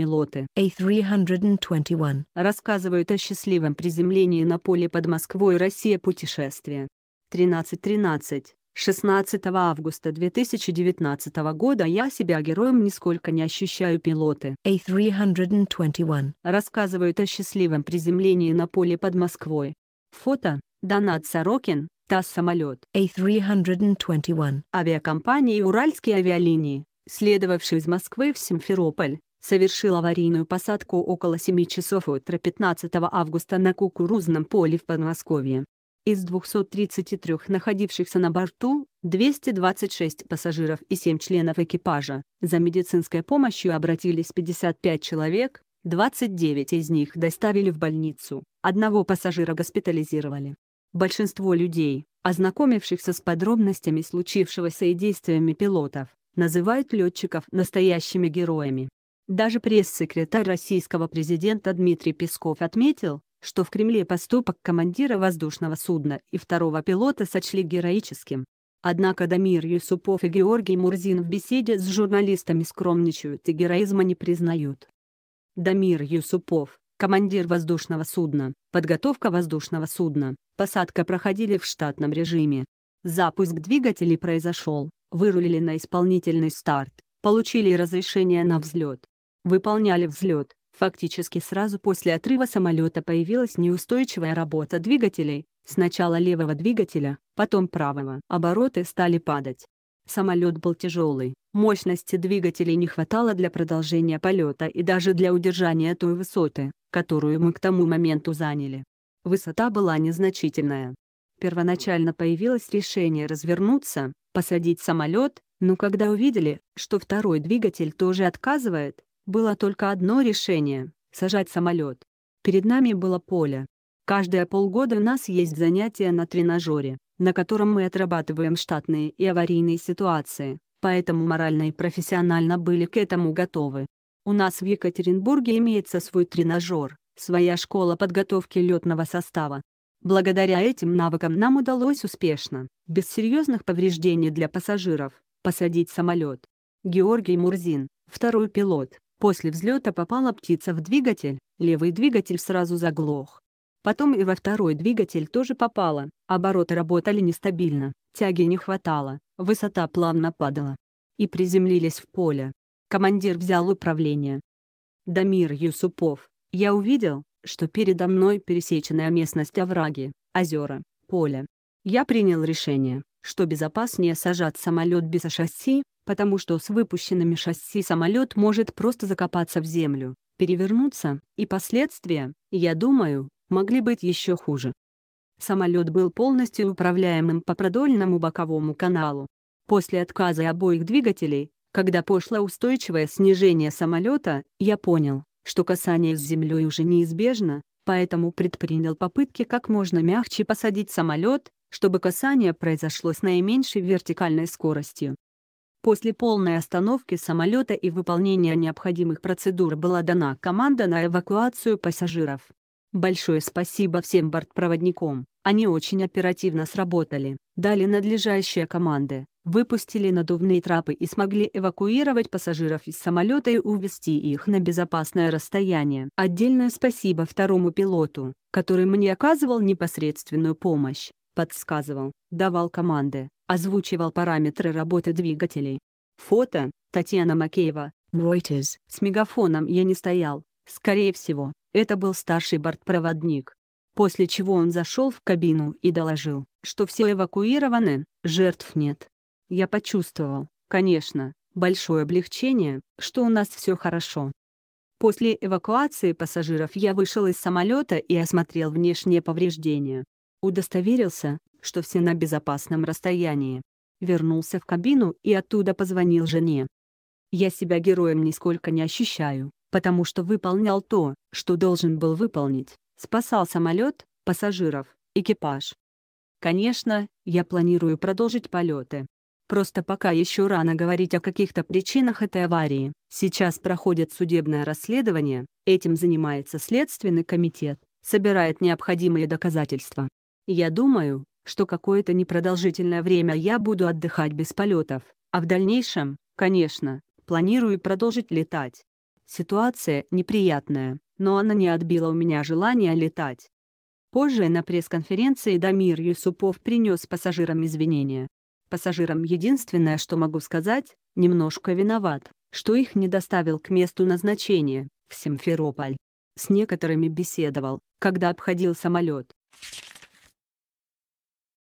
пилоты A321 рассказывают о счастливом приземлении на поле под Москвой Россия путешествия. 13.13. 16 августа 2019 года я себя героем нисколько не ощущаю пилоты. A321 рассказывают о счастливом приземлении на поле под Москвой. Фото. Донат Сорокин, ТАСС самолет. A321. Авиакомпании Уральские авиалинии, следовавшие из Москвы в Симферополь, совершил аварийную посадку около 7 часов утра 15 августа на кукурузном поле в Подмосковье. Из 233 находившихся на борту, 226 пассажиров и 7 членов экипажа. За медицинской помощью обратились 55 человек, 29 из них доставили в больницу, одного пассажира госпитализировали. Большинство людей, ознакомившихся с подробностями случившегося и действиями пилотов, называют летчиков настоящими героями. Даже пресс-секретарь российского президента Дмитрий Песков отметил, что в Кремле поступок командира воздушного судна и второго пилота сочли героическим. Однако Дамир Юсупов и Георгий Мурзин в беседе с журналистами скромничают и героизма не признают. Дамир Юсупов, командир воздушного судна, подготовка воздушного судна, посадка проходили в штатном режиме. Запуск двигателей произошел, вырулили на исполнительный старт, получили разрешение на взлет выполняли взлет. Фактически сразу после отрыва самолета появилась неустойчивая работа двигателей, сначала левого двигателя, потом правого. Обороты стали падать. Самолет был тяжелый, мощности двигателей не хватало для продолжения полета и даже для удержания той высоты, которую мы к тому моменту заняли. Высота была незначительная. Первоначально появилось решение развернуться, посадить самолет, но когда увидели, что второй двигатель тоже отказывает, было только одно решение — сажать самолет. Перед нами было поле. Каждые полгода у нас есть занятия на тренажере, на котором мы отрабатываем штатные и аварийные ситуации, поэтому морально и профессионально были к этому готовы. У нас в Екатеринбурге имеется свой тренажер, своя школа подготовки летного состава. Благодаря этим навыкам нам удалось успешно, без серьезных повреждений для пассажиров, посадить самолет. Георгий Мурзин, второй пилот, После взлета попала птица в двигатель, левый двигатель сразу заглох. Потом и во второй двигатель тоже попала, обороты работали нестабильно, тяги не хватало, высота плавно падала. И приземлились в поле. Командир взял управление. Дамир Юсупов, я увидел, что передо мной пересеченная местность овраги, озера, поле. Я принял решение, что безопаснее сажать самолет без шасси, потому что с выпущенными шасси самолет может просто закопаться в землю, перевернуться, и последствия, я думаю, могли быть еще хуже. Самолет был полностью управляемым по продольному боковому каналу. После отказа обоих двигателей, когда пошло устойчивое снижение самолета, я понял, что касание с землей уже неизбежно, поэтому предпринял попытки как можно мягче посадить самолет, чтобы касание произошло с наименьшей вертикальной скоростью. После полной остановки самолета и выполнения необходимых процедур была дана команда на эвакуацию пассажиров. Большое спасибо всем бортпроводникам, они очень оперативно сработали, дали надлежащие команды, выпустили надувные трапы и смогли эвакуировать пассажиров из самолета и увезти их на безопасное расстояние. Отдельное спасибо второму пилоту, который мне оказывал непосредственную помощь подсказывал, давал команды, озвучивал параметры работы двигателей. Фото, Татьяна Макеева, Reuters. С мегафоном я не стоял, скорее всего, это был старший бортпроводник. После чего он зашел в кабину и доложил, что все эвакуированы, жертв нет. Я почувствовал, конечно, большое облегчение, что у нас все хорошо. После эвакуации пассажиров я вышел из самолета и осмотрел внешние повреждения. Удостоверился, что все на безопасном расстоянии. Вернулся в кабину и оттуда позвонил жене. «Я себя героем нисколько не ощущаю, потому что выполнял то, что должен был выполнить, спасал самолет, пассажиров, экипаж. Конечно, я планирую продолжить полеты. Просто пока еще рано говорить о каких-то причинах этой аварии. Сейчас проходит судебное расследование, этим занимается Следственный комитет, собирает необходимые доказательства. Я думаю, что какое-то непродолжительное время я буду отдыхать без полетов, а в дальнейшем, конечно, планирую продолжить летать. Ситуация неприятная, но она не отбила у меня желание летать. Позже на пресс-конференции Дамир Юсупов принес пассажирам извинения. Пассажирам единственное, что могу сказать, немножко виноват, что их не доставил к месту назначения, в Симферополь. С некоторыми беседовал, когда обходил самолет.